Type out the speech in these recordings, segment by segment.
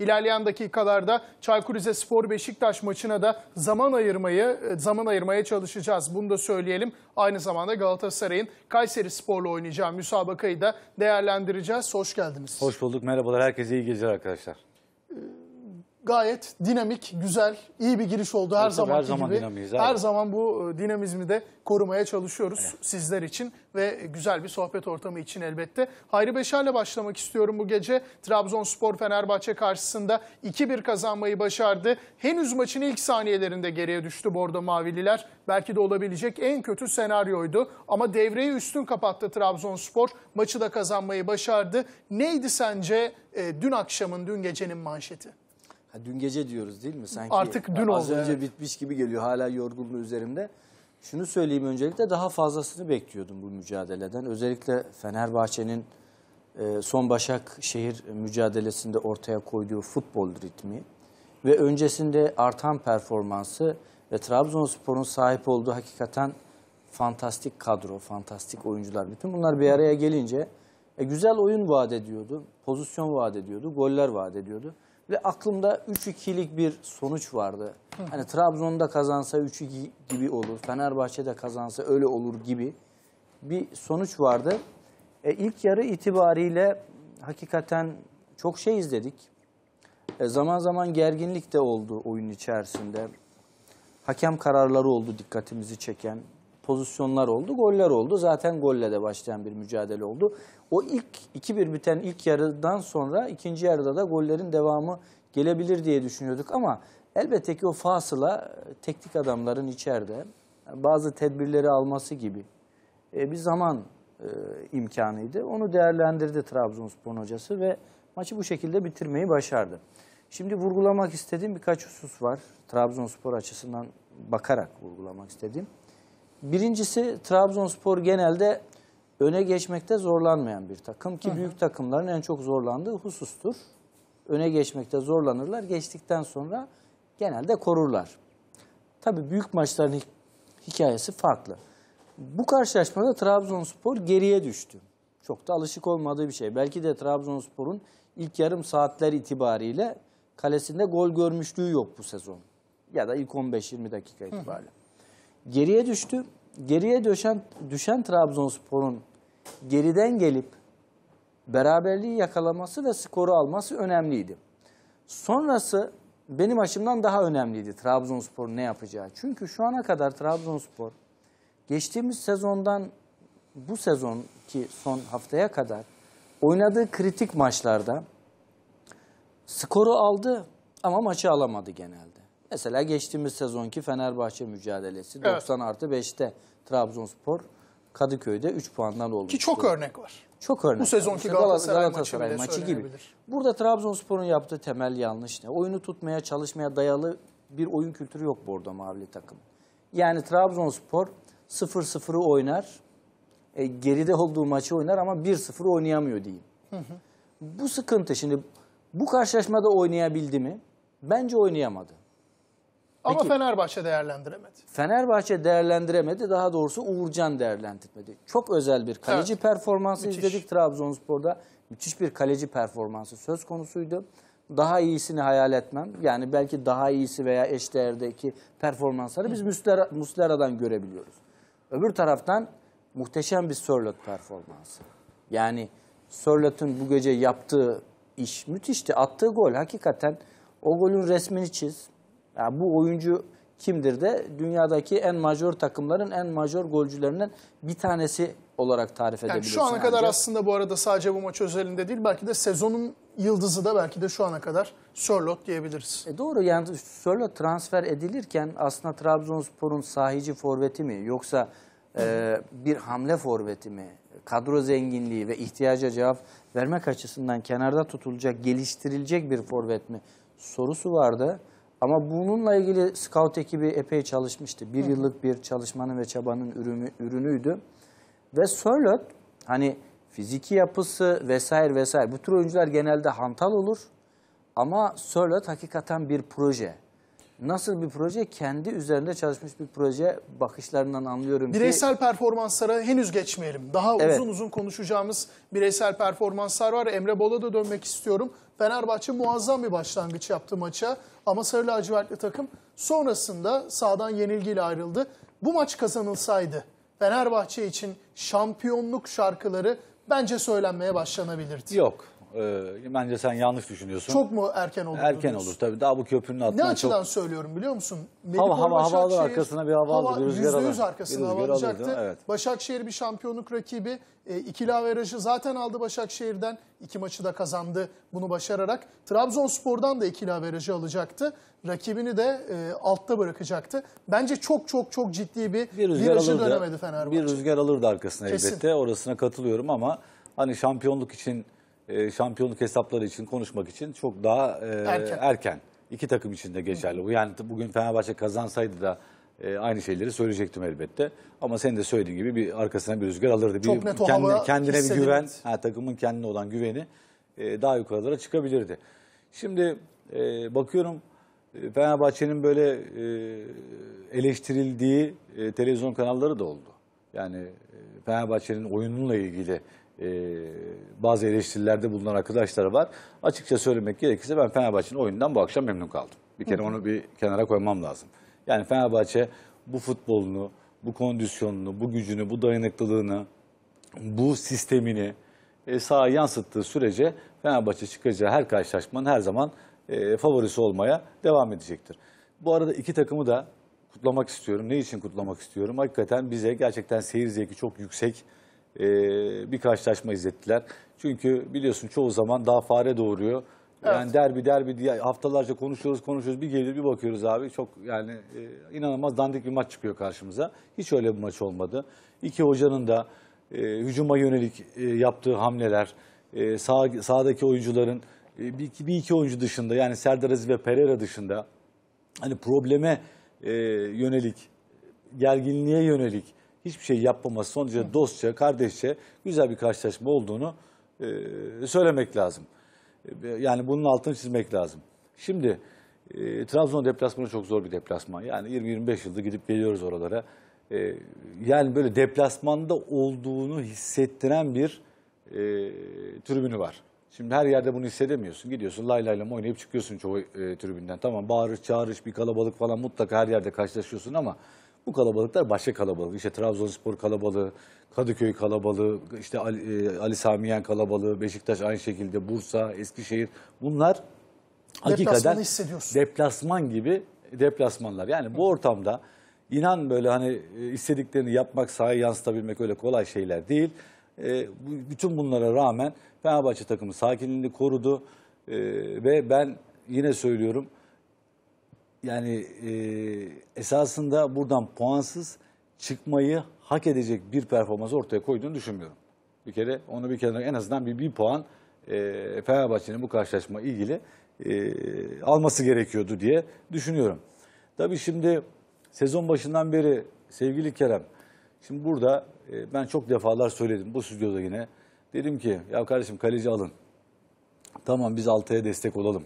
İlerleyen dakikalarda Çaykur Rizespor Beşiktaş maçına da zaman ayırmayı e, zaman ayırmaya çalışacağız. Bunu da söyleyelim. Aynı zamanda Galatasaray'ın Kayseri Spor'la oynayacağı müsabakayı da değerlendireceğiz. Hoş geldiniz. Hoş bulduk. Merhabalar. Herkese iyi geceler arkadaşlar gayet dinamik, güzel, iyi bir giriş oldu her, her zaman her zaman gibi. Dinamiyiz, her zaman bu e, dinamizmi de korumaya çalışıyoruz evet. sizler için ve güzel bir sohbet ortamı için elbette. Hayri Beşer'le başlamak istiyorum bu gece. Trabzonspor Fenerbahçe karşısında 2-1 kazanmayı başardı. Henüz maçın ilk saniyelerinde geriye düştü Bordo Mavililer. Belki de olabilecek en kötü senaryoydu. Ama devreyi üstün kapattı Trabzonspor. Maçı da kazanmayı başardı. Neydi sence e, dün akşamın, dün gecenin manşeti? Ha, dün gece diyoruz değil mi? Sanki Artık dün oldu. Az önce evet. bitmiş gibi geliyor. Hala yorgunluğu üzerimde. Şunu söyleyeyim öncelikle daha fazlasını bekliyordum bu mücadeleden. Özellikle Fenerbahçe'nin e, son başak şehir mücadelesinde ortaya koyduğu futbol ritmi ve öncesinde artan performansı ve Trabzonspor'un sahip olduğu hakikaten fantastik kadro, fantastik oyuncular. Bütün bunlar bir araya gelince e, güzel oyun vaat ediyordu, pozisyon vaat ediyordu, goller vaat ediyordu. Ve aklımda 3-2'lik bir sonuç vardı. Hani Trabzon'da kazansa 3-2 gibi olur. Fenerbahçe'de kazansa öyle olur gibi bir sonuç vardı. E, ilk yarı itibariyle hakikaten çok şey izledik. E, zaman zaman gerginlik de oldu oyun içerisinde. Hakem kararları oldu dikkatimizi çeken pozisyonlar oldu, goller oldu. Zaten golle de başlayan bir mücadele oldu. O ilk 2-1 biten ilk yarıdan sonra ikinci yarıda da gollerin devamı gelebilir diye düşünüyorduk ama elbette ki o fasıla e, teknik adamların içeride bazı tedbirleri alması gibi e, bir zaman e, imkanıydı. Onu değerlendirdi Trabzonspor hocası ve maçı bu şekilde bitirmeyi başardı. Şimdi vurgulamak istediğim birkaç husus var. Trabzonspor açısından bakarak vurgulamak istediğim. Birincisi Trabzonspor genelde öne geçmekte zorlanmayan bir takım ki hı hı. büyük takımların en çok zorlandığı husustur. Öne geçmekte zorlanırlar. Geçtikten sonra genelde korurlar. Tabii büyük maçların hi hikayesi farklı. Bu karşılaşmada Trabzonspor geriye düştü. Çok da alışık olmadığı bir şey. Belki de Trabzonspor'un ilk yarım saatler itibariyle kalesinde gol görmüşlüğü yok bu sezon. Ya da ilk 15-20 dakika itibariyle. Hı hı geriye düştü. Geriye düşen, düşen Trabzonspor'un geriden gelip beraberliği yakalaması ve skoru alması önemliydi. Sonrası benim açımdan daha önemliydi Trabzonspor'un ne yapacağı. Çünkü şu ana kadar Trabzonspor geçtiğimiz sezondan bu sezon ki son haftaya kadar oynadığı kritik maçlarda skoru aldı ama maçı alamadı genelde. Mesela geçtiğimiz sezonki Fenerbahçe mücadelesi evet. 90 artı 5'te Trabzonspor Kadıköy'de 3 puandan olmuştu. Ki çok örnek var. Çok örnek. Bu sezonki var. Galatasaray, Galatasaray maçı, gibi. Burada Trabzonspor'un yaptığı temel yanlış ne? Oyunu tutmaya çalışmaya dayalı bir oyun kültürü yok Bordo Mavili takım. Yani Trabzonspor 0-0'ı oynar, e, geride olduğu maçı oynar ama 1-0 oynayamıyor diyeyim. Hı hı. Bu sıkıntı şimdi bu karşılaşmada oynayabildi mi? Bence oynayamadı. Ama Peki, Fenerbahçe değerlendiremedi. Fenerbahçe değerlendiremedi, daha doğrusu Uğurcan değerlendirmedi. Çok özel bir kaleci evet. performansı Müthiş. izledik Trabzonspor'da. Müthiş bir kaleci performansı söz konusuydu. Daha iyisini hayal etmem. Yani belki daha iyisi veya eşdeğerdeki performansları biz Muslera, Muslera'dan görebiliyoruz. Öbür taraftan muhteşem bir Sörlot performansı. Yani Sörlot'un bu gece yaptığı iş müthişti. Attığı gol hakikaten o golün resmini çiz. Yani bu oyuncu kimdir de dünyadaki en major takımların en major golcülerinden bir tanesi olarak tarif yani edebilirsin. Şu ana kadar ancak. aslında bu arada sadece bu maç özelinde değil belki de sezonun yıldızı da belki de şu ana kadar Sörlot diyebiliriz. E doğru yani Sörlot transfer edilirken aslında Trabzonspor'un sahici forveti mi yoksa e, bir hamle forveti mi? Kadro zenginliği ve ihtiyaca cevap vermek açısından kenarda tutulacak, geliştirilecek bir forvet mi? Sorusu vardı. Ama bununla ilgili scout ekibi epey çalışmıştı. Bir Hı. yıllık bir çalışmanın ve çabanın ürünü, ürünüydü. Ve Sörlot hani fiziki yapısı vesaire vesaire bu tür oyuncular genelde hantal olur. Ama Sörlot hakikaten bir proje nasıl bir proje? Kendi üzerinde çalışmış bir proje bakışlarından anlıyorum Bireysel ki... performanslara henüz geçmeyelim. Daha evet. uzun uzun konuşacağımız bireysel performanslar var. Emre Bola da dönmek istiyorum. Fenerbahçe muazzam bir başlangıç yaptı maça. Ama Sarı Lacivertli takım sonrasında sağdan yenilgiyle ayrıldı. Bu maç kazanılsaydı Fenerbahçe için şampiyonluk şarkıları bence söylenmeye başlanabilirdi. Yok. Ee, bence sen yanlış düşünüyorsun. Çok mu erken olur? Erken olur tabii. Daha bu köprünün altına Ne açıdan çok... söylüyorum biliyor musun? Medipol hava hava hava alır arkasına bir hava alır. Hava, yüzde yüz arkasına hava alacaktı. Evet. Başakşehir bir şampiyonluk rakibi. E, ikili averajı zaten aldı Başakşehir'den. İki maçı da kazandı bunu başararak. Trabzonspor'dan da ikili averajı alacaktı. Rakibini de e, altta bırakacaktı. Bence çok çok çok ciddi bir, bir rüzgar virajı dönemedi Fenerbahçe. Bir rüzgar alırdı arkasına Kesin. Orasına katılıyorum ama hani şampiyonluk için e, şampiyonluk hesapları için konuşmak için çok daha e, erken. erken. İki takım için de geçerli bu. Yani bugün Fenerbahçe kazansaydı da e, aynı şeyleri söyleyecektim elbette. Ama senin de söylediğin gibi bir arkasına bir rüzgar alırdı. Çok bir, net o kendine, kendine bir güven, ha, takımın kendine olan güveni e, daha yukarılara çıkabilirdi. Şimdi e, bakıyorum e, Fenerbahçe'nin böyle e, eleştirildiği e, televizyon kanalları da oldu. Yani e, Fenerbahçe'nin oyununla ilgili e, bazı eleştirilerde bulunan arkadaşlar var. Açıkça söylemek gerekirse ben Fenerbahçe'nin oyundan bu akşam memnun kaldım. Bir kere onu bir kenara koymam lazım. Yani Fenerbahçe bu futbolunu, bu kondisyonunu, bu gücünü, bu dayanıklılığını, bu sistemini e, sahaya yansıttığı sürece Fenerbahçe çıkacağı her karşılaşmanın her zaman e, favorisi olmaya devam edecektir. Bu arada iki takımı da kutlamak istiyorum. Ne için kutlamak istiyorum? Hakikaten bize gerçekten seyir zevki çok yüksek e, bir karşılaşma izlettiler. Çünkü biliyorsun çoğu zaman daha fare doğuruyor. Yani derbi derbi diye haftalarca konuşuyoruz konuşuyoruz bir gelir bir bakıyoruz abi çok yani e, inanılmaz dandik bir maç çıkıyor karşımıza. Hiç öyle bir maç olmadı. İki hocanın da e, hücuma yönelik e, yaptığı hamleler, e, sağ, sağdaki oyuncuların e, bir, iki, bir iki oyuncu dışında yani Serdar Aziz ve Pereira dışında hani probleme e, yönelik, gerginliğe yönelik hiçbir şey yapmaması sonucu Hı. dostça, kardeşçe güzel bir karşılaşma olduğunu e, söylemek lazım. E, yani bunun altını çizmek lazım. Şimdi e, Trabzon deplasmanı çok zor bir deplasman. Yani 20-25 yıldır gidip geliyoruz oralara. E, yani böyle deplasmanda olduğunu hissettiren bir e, tribünü var. Şimdi her yerde bunu hissedemiyorsun. Gidiyorsun lay lay lay oynayıp çıkıyorsun çoğu e, tribünden. Tamam bağırış çağırış bir kalabalık falan mutlaka her yerde karşılaşıyorsun ama... Bu kalabalıklar başka kalabalık. İşte Trabzonspor kalabalığı, Kadıköy kalabalığı, işte Ali, e, Ali Samiyen kalabalığı, Beşiktaş aynı şekilde, Bursa, Eskişehir. Bunlar hakikaten deplasman gibi deplasmanlar. Yani bu ortamda inan böyle hani e, istediklerini yapmak, sahayı yansıtabilmek öyle kolay şeyler değil. E, bütün bunlara rağmen Fenerbahçe takımı sakinliğini korudu. E, ve ben yine söylüyorum yani e, esasında buradan puansız çıkmayı hak edecek bir performans ortaya koyduğunu düşünmüyorum. Bir kere onu bir kere en azından bir, bir puan e, Fenerbahçe'nin bu karşılaşma ilgili e, alması gerekiyordu diye düşünüyorum. Tabii şimdi sezon başından beri sevgili Kerem, şimdi burada e, ben çok defalar söyledim bu stüdyoda yine. Dedim ki ya kardeşim kaleci alın. Tamam biz Altay'a destek olalım.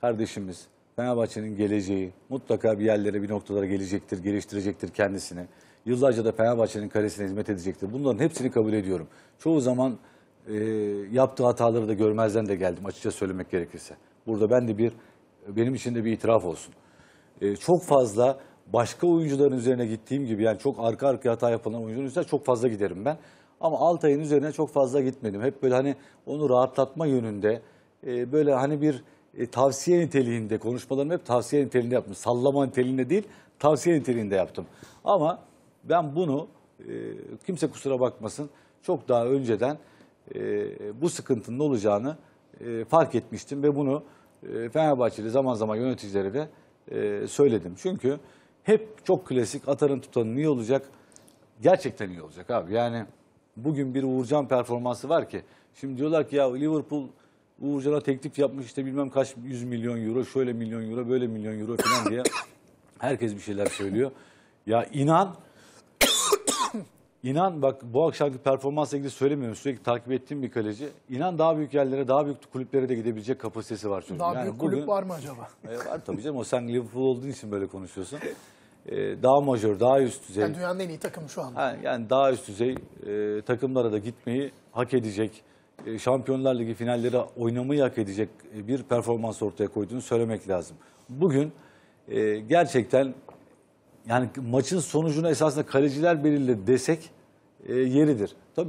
Kardeşimiz Fenerbahçe'nin geleceği mutlaka bir yerlere bir noktalara gelecektir, geliştirecektir kendisini. Yıllarca da Fenerbahçe'nin karesine hizmet edecektir. Bunların hepsini kabul ediyorum. Çoğu zaman e, yaptığı hataları da görmezden de geldim açıkça söylemek gerekirse. Burada ben de bir, benim için de bir itiraf olsun. E, çok fazla başka oyuncuların üzerine gittiğim gibi yani çok arka arka hata yapılan oyuncuların üzerine çok fazla giderim ben. Ama Altay'ın üzerine çok fazla gitmedim. Hep böyle hani onu rahatlatma yönünde e, böyle hani bir e, tavsiye niteliğinde konuşmalarımı hep tavsiye niteliğinde yaptım. Sallama niteliğinde değil, tavsiye niteliğinde yaptım. Ama ben bunu e, kimse kusura bakmasın çok daha önceden e, bu sıkıntının olacağını e, fark etmiştim ve bunu e, Fenerbahçeli zaman zaman yöneticilere de e, söyledim. Çünkü hep çok klasik atarın tutanın iyi olacak. Gerçekten iyi olacak abi. Yani bugün bir Uğurcan performansı var ki. Şimdi diyorlar ki ya Liverpool Uğurcan'a teklif yapmış işte bilmem kaç yüz milyon euro, şöyle milyon euro, böyle milyon euro falan diye herkes bir şeyler söylüyor. Ya inan, inan bak bu akşamki performansla ilgili söylemiyorum. Sürekli takip ettiğim bir kaleci. İnan daha büyük yerlere, daha büyük kulüplere de gidebilecek kapasitesi var çocuğun. Daha yani büyük kulüp var mı acaba? E, var tabii canım. O sen Liverpool olduğun için böyle konuşuyorsun. E, daha majör, daha üst düzey. Yani dünyanın en iyi takımı şu anda. Ha, yani daha üst düzey e, takımlara da gitmeyi hak edecek e, Şampiyonlar Ligi finalleri oynamayı hak edecek e, bir performans ortaya koyduğunu söylemek lazım. Bugün e, gerçekten yani maçın sonucunu esasında kaleciler belirledi desek e, yeridir. Tabii